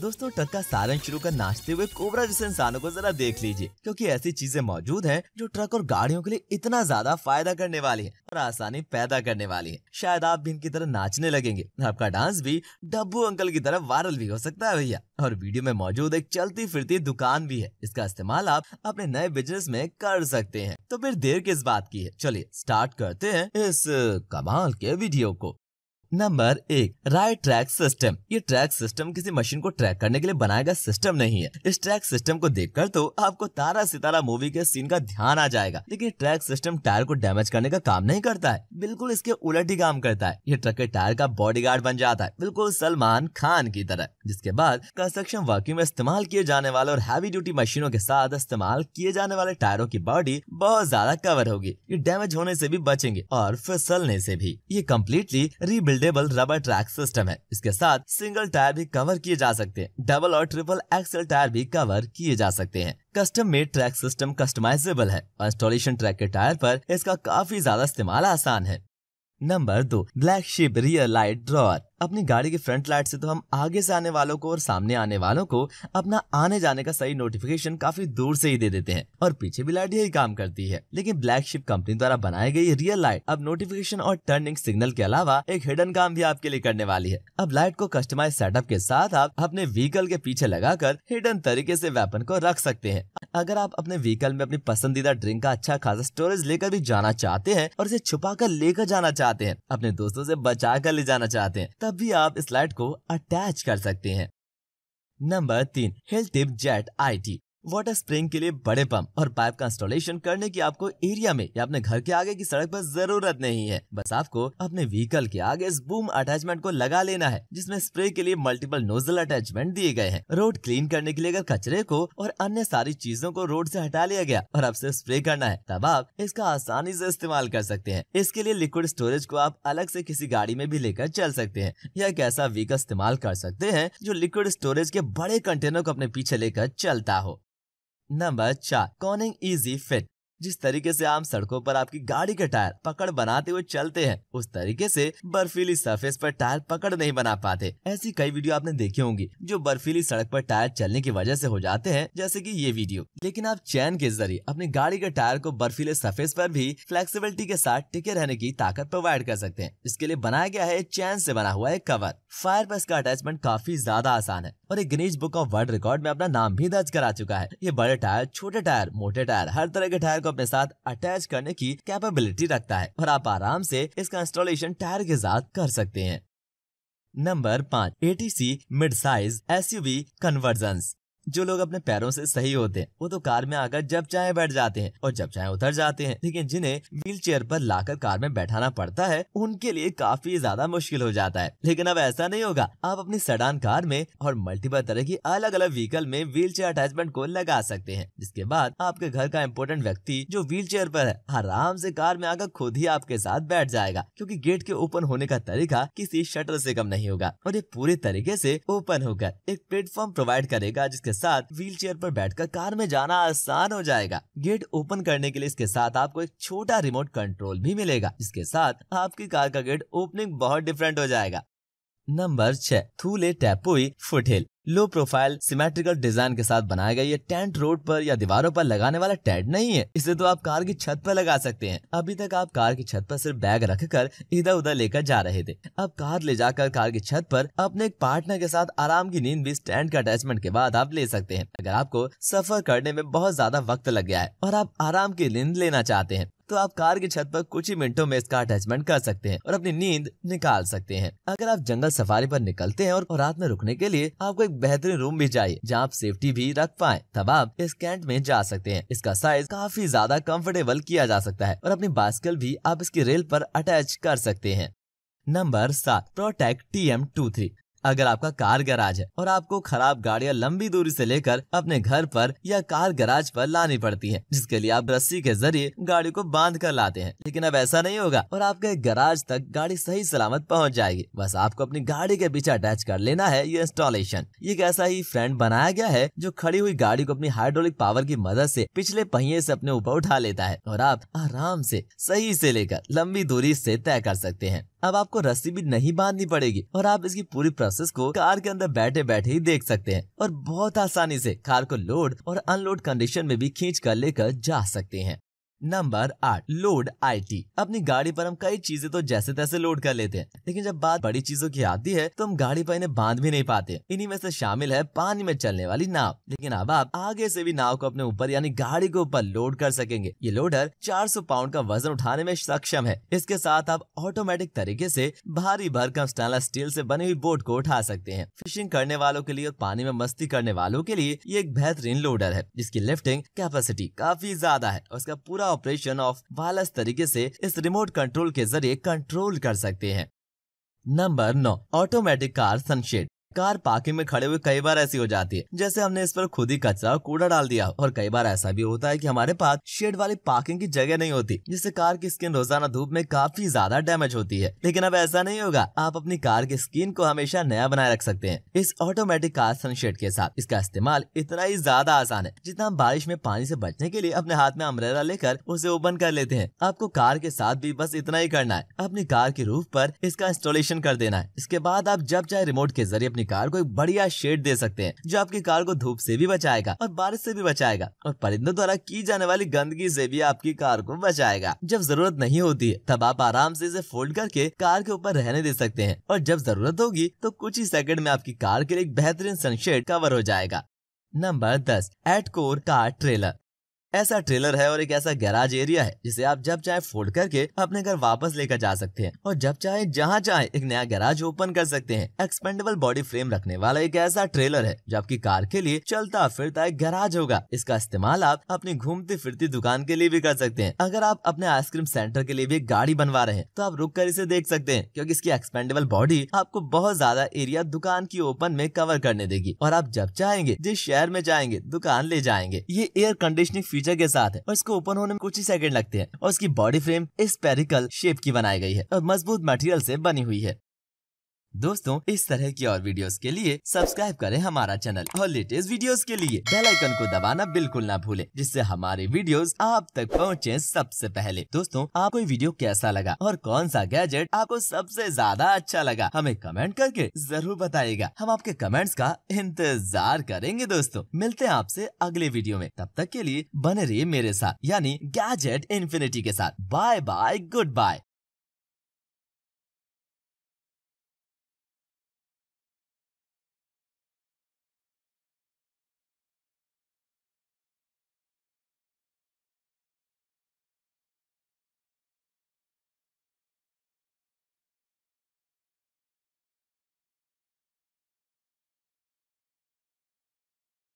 दोस्तों ट्रक का सारन शुरू कर नाचते हुए कोबरा जैसे इंसानों को जरा देख लीजिए क्योंकि ऐसी चीजें मौजूद हैं जो ट्रक और गाड़ियों के लिए इतना ज्यादा फायदा करने वाली है और आसानी पैदा करने वाली है शायद आप भी इनकी तरह नाचने लगेंगे आपका डांस भी डब्बू अंकल की तरह वायरल भी हो सकता है भैया और वीडियो में मौजूद एक चलती फिरती दुकान भी है इसका इस्तेमाल आप अपने नए बिजनेस में कर सकते हैं तो फिर देर किस बात की है चलिए स्टार्ट करते हैं इस कमाल के वीडियो को नंबर एक राइट ट्रैक सिस्टम ये ट्रैक सिस्टम किसी मशीन को ट्रैक करने के लिए बनाया गया सिस्टम नहीं है इस ट्रैक सिस्टम को देखकर तो आपको तारा सितारा मूवी के सीन का ध्यान आ जाएगा लेकिन ट्रैक सिस्टम टायर को डैमेज करने का काम नहीं करता है बिल्कुल इसके उलट ही काम करता है ये ट्रक के टायर का बॉडी गार्ड बन जाता है बिल्कुल सलमान खान की तरह जिसके बाद कंस्ट्रक्शन वर्किंग में इस्तेमाल किए जाने वाले और हैवी ड्यूटी मशीनों के साथ इस्तेमाल किए जाने वाले टायरों की बॉडी बहुत ज्यादा कवर होगी ये डैमेज होने से भी बचेंगे और फिसलने से भी ये completely rebuild buildable rubber track system है इसके साथ सिंगल टायर भी कवर किए जा सकते हैं डबल और ट्रिपल एक्सल टायर भी कवर किए जा सकते हैं custom made track system customizable है और इंस्टॉलेशन ट्रैक के टायर पर इसका काफी ज्यादा इस्तेमाल आसान है नंबर दो black ship rear light drawer अपनी गाड़ी के फ्रंट लाइट से तो हम आगे से आने वालों को और सामने आने वालों को अपना आने जाने का सही नोटिफिकेशन काफी दूर से ही दे देते हैं और पीछे भी लाइट यही काम करती है लेकिन ब्लैक शिप कंपनी द्वारा बनाई गई रियल लाइट अब नोटिफिकेशन और टर्निंग सिग्नल के अलावा एक हिडन काम भी आपके लिए करने वाली है अब लाइट को कस्टमाइज सेटअप के साथ आप अपने व्हीकल के पीछे लगाकर हिडन तरीके से वेपन को रख सकते हैं अगर आप अपने व्हीकल में अपनी पसंदीदा ड्रिंक का अच्छा खासा स्टोरेज लेकर भी जाना चाहते हैं और इसे छुपा कर लेकर जाना चाहते हैं अपने दोस्तों से बचा कर ले जाना चाहते हैं तब भी आप स्लाइड को अटैच कर सकते हैं नंबर तीन hill tip jet T water spring के लिए बड़े पंप और पाइप का इंस्टॉलेशन करने की आपको एरिया में या अपने घर के आगे की सड़क पर जरूरत नहीं है बस आपको अपने व्हीकल के आगे इस बूम अटैचमेंट को लगा लेना है जिसमें स्प्रे के लिए मल्टीपल नोजल अटैचमेंट दिए गए हैं रोड क्लीन करने के लिए अगर कचरे को और अन्य सारी चीजों को रोड ऐसी हटा लिया गया और अब से स्प्रे करना है तब आप इसका आसानी ऐसी इस्तेमाल कर सकते हैं इसके लिए लिक्विड स्टोरेज को आप अलग ऐसी किसी गाड़ी में भी लेकर चल सकते हैं या एक ऐसा व्हीकल इस्तेमाल कर सकते हैं जो लिक्विड स्टोरेज के बड़े कंटेनर को अपने पीछे लेकर चलता हो नंबर चार कॉनिंग इजी फिट जिस तरीके से आम सड़कों पर आपकी गाड़ी के टायर पकड़ बनाते हुए चलते हैं उस तरीके से बर्फीली सरफेस पर टायर पकड़ नहीं बना पाते ऐसी कई वीडियो आपने देखी होंगी जो बर्फीली सड़क पर टायर चलने की वजह से हो जाते हैं जैसे कि ये वीडियो लेकिन आप चैन के जरिए अपनी गाड़ी के टायर को बर्फीले सरफेस पर भी फ्लेक्सीबिलिटी के साथ टिके रहने की ताकत प्रोवाइड कर सकते हैं इसके लिए बनाया गया है चैन से बना हुआ एक कवर फायरबेस का अटैचमेंट काफी ज्यादा आसान है और एक Guinness book of world record में अपना नाम भी दर्ज करा चुका है ये बड़े टायर छोटे टायर मोटे टायर हर तरह के टायर को अपने साथ अटैच करने की कैपेबिलिटी रखता है और आप आराम से इसका इंस्टॉलेशन टायर के साथ कर सकते हैं नंबर पाँच A T C mid size S U V conversion जो लोग अपने पैरों से सही होते हैं वो तो कार में आकर जब चाहे बैठ जाते हैं और जब चाहे उतर जाते हैं लेकिन जिन्हें व्हील चेयर पर लाकर कार में बैठाना पड़ता है उनके लिए काफी ज्यादा मुश्किल हो जाता है लेकिन अब ऐसा नहीं होगा आप अपनी सडान कार में और मल्टीपल तरह की अलग अलग व्हीकल में व्हील चेयर अटैचमेंट को लगा सकते हैं जिसके बाद आपके घर का इम्पोर्टेंट व्यक्ति जो व्हील चेयर पर है आराम से कार में आकर खुद ही आपके साथ बैठ जाएगा क्योंकि गेट के ओपन होने का तरीका किसी शटर से कम नहीं होगा और ये पूरे तरीके से ओपन होकर एक प्लेटफॉर्म प्रोवाइड करेगा जिसके साथ व्हीलचेयर पर बैठकर कार में जाना आसान हो जाएगा गेट ओपन करने के लिए इसके साथ आपको एक छोटा रिमोट कंट्रोल भी मिलेगा इसके साथ आपकी कार का गेट ओपनिंग बहुत डिफरेंट हो जाएगा नंबर छह Thule Tepui foothill low profile symmetrical design के साथ बनाया गया ये टेंट रोड पर या दीवारों पर लगाने वाला टेंट नहीं है इसे तो आप कार की छत पर लगा सकते हैं अभी तक आप कार की छत पर सिर्फ बैग रखकर इधर उधर लेकर जा रहे थे अब कार ले जाकर कार की छत पर अपने एक पार्टनर के साथ आराम की नींद भी स्टैंड के अटैचमेंट के बाद आप ले सकते हैं अगर आपको सफर करने में बहुत ज्यादा वक्त लग गया है और आप आराम की नींद लेना चाहते हैं तो आप कार की छत पर कुछ ही मिनटों में इसका अटैचमेंट कर सकते हैं और अपनी नींद निकाल सकते हैं अगर आप जंगल सफारी पर निकलते हैं और रात में रुकने के लिए आपको एक बेहतरीन रूम भी चाहिए जहाँ आप सेफ्टी भी रख पाए तब आप इस कैंट में जा सकते हैं इसका साइज काफी ज्यादा कम्फर्टेबल किया जा सकता है और अपनी बाइसिकल भी आप इसकी रेल पर अटैच कर सकते हैं नंबर सात protect T M two three अगर आपका कार गराज है और आपको खराब गाड़ियाँ लंबी दूरी से लेकर अपने घर पर या कार गराज पर लानी पड़ती है जिसके लिए आप रस्सी के जरिए गाड़ी को बांध कर लाते हैं लेकिन अब ऐसा नहीं होगा और आपके गराज तक गाड़ी सही सलामत पहुँच जाएगी बस आपको अपनी गाड़ी के पीछे अटैच कर लेना है ये इंस्टॉलेशन ये एक ऐसा ही फ्रेंड बनाया गया है जो खड़ी हुई गाड़ी को अपनी हाइड्रोलिक पावर की मदद ऐसी पिछले पहिए ऐसी अपने ऊपर उठा लेता है और आप आराम से सही से लेकर लंबी दूरी से तय कर सकते हैं अब आपको रस्सी भी नहीं बांधनी पड़ेगी और आप इसकी पूरी प्रोसेस को कार के अंदर बैठे बैठे ही देख सकते हैं और बहुत आसानी से कार को लोड और अनलोड कंडीशन में भी खींच कर लेकर जा सकते हैं नंबर आठ लोड आईटी अपनी गाड़ी पर हम कई चीजें तो जैसे तैसे लोड कर लेते हैं लेकिन जब बात बड़ी चीजों की आती है तो हम गाड़ी पर इन्हें बांध भी नहीं पाते इन्हीं में से शामिल है पानी में चलने वाली नाव लेकिन अब आप आगे से भी नाव को अपने ऊपर यानी गाड़ी के ऊपर लोड कर सकेंगे ये लोडर 400 पाउंड का वजन उठाने में सक्षम है इसके साथ आप ऑटोमेटिक तरीके से भारी भरकम स्टेनलेस स्टील से बनी हुई बोट को उठा सकते हैं फिशिंग करने वालों के लिए और पानी में मस्ती करने वालों के लिए ये एक बेहतरीन लोडर है जिसकी लिफ्टिंग कैपेसिटी काफी ज्यादा है उसका पूरा पूरा ऑपरेशन ऑफ वायरलेस तरीके से इस रिमोट कंट्रोल के जरिए कंट्रोल कर सकते हैं नंबर नौ automatic car sunshade car parking में खड़े हुए कई बार ऐसी हो जाती है जैसे हमने इस पर खुद ही कचरा और कूड़ा डाल दिया और कई बार ऐसा भी होता है की हमारे पास शेड वाली पार्किंग की जगह नहीं होती जिससे कार की स्किन रोजाना धूप में काफी ज्यादा डैमेज होती है लेकिन अब ऐसा नहीं होगा आप अपनी कार की स्किन को हमेशा नया बनाए रख सकते हैं इस ऑटोमेटिक कार सनशेड के साथ इसका इस्तेमाल इतना ही ज्यादा आसान है जितना हम बारिश में पानी ऐसी बचने के लिए अपने हाथ में अम्ब्रेला लेकर उसे ओपन कर लेते हैं आपको कार के साथ भी बस इतना ही करना है अपनी कार के रूफ आरोप इसका इंस्टॉलेशन कर देना है इसके बाद आप जब चाहे रिमोट के जरिए अपनी कार को एक बढ़िया शेड दे सकते हैं जो आपकी कार को धूप से भी बचाएगा और बारिश से भी बचाएगा और परिंदों द्वारा की जाने वाली गंदगी से भी आपकी कार को बचाएगा जब जरूरत नहीं होती है तब आप आराम से इसे फोल्ड करके कार के ऊपर रहने दे सकते हैं और जब जरूरत होगी तो कुछ ही सेकंड में आपकी कार के लिए एक बेहतरीन सनशेड कवर हो जाएगा नंबर दस एट कोर कार ट्रेलर ऐसा ट्रेलर है और एक ऐसा गैराज एरिया है जिसे आप जब चाहे फोल्ड करके अपने घर वापस लेकर जा सकते हैं और जब चाहे जहाँ चाहे एक नया गैराज ओपन कर सकते हैं एक्सपेंडेबल बॉडी फ्रेम रखने वाला एक ऐसा ट्रेलर है जो आपकी कार के लिए चलता फिरता एक गैराज होगा इसका इस्तेमाल आप अपनी घूमती फिरती दुकान के लिए भी कर सकते हैं अगर आप अपने आइसक्रीम सेंटर के लिए भी एक गाड़ी बनवा रहे हैं तो आप रुक कर इसे देख सकते हैं क्योंकि इसकी एक्सपेंडेबल बॉडी आपको बहुत ज्यादा एरिया दुकान की ओपन में कवर करने देगी और आप जब चाहेंगे जिस शहर में जाएंगे दुकान ले जाएंगे ये एयर कंडीशनिंग फीचर के साथ है और इसको ओपन होने में कुछ ही सेकंड लगते हैं और इसकी बॉडी फ्रेम इस पेरिकल शेप की बनाई गई है और मजबूत मटेरियल से बनी हुई है दोस्तों इस तरह की और वीडियोस के लिए सब्सक्राइब करें हमारा चैनल और लेटेस्ट वीडियोस के लिए बेल आइकन को दबाना बिल्कुल ना भूलें जिससे हमारे वीडियोस आप तक पहुंचे सबसे पहले दोस्तों आपको वीडियो कैसा लगा और कौन सा गैजेट आपको सबसे ज्यादा अच्छा लगा हमें कमेंट करके जरूर बताएगा हम आपके कमेंट्स का इंतजार करेंगे दोस्तों मिलते हैं आपसे अगले वीडियो में तब तक के लिए बने रहिए मेरे साथ यानी गैजेट इन्फिनिटी के साथ बाय बाय गुड बाय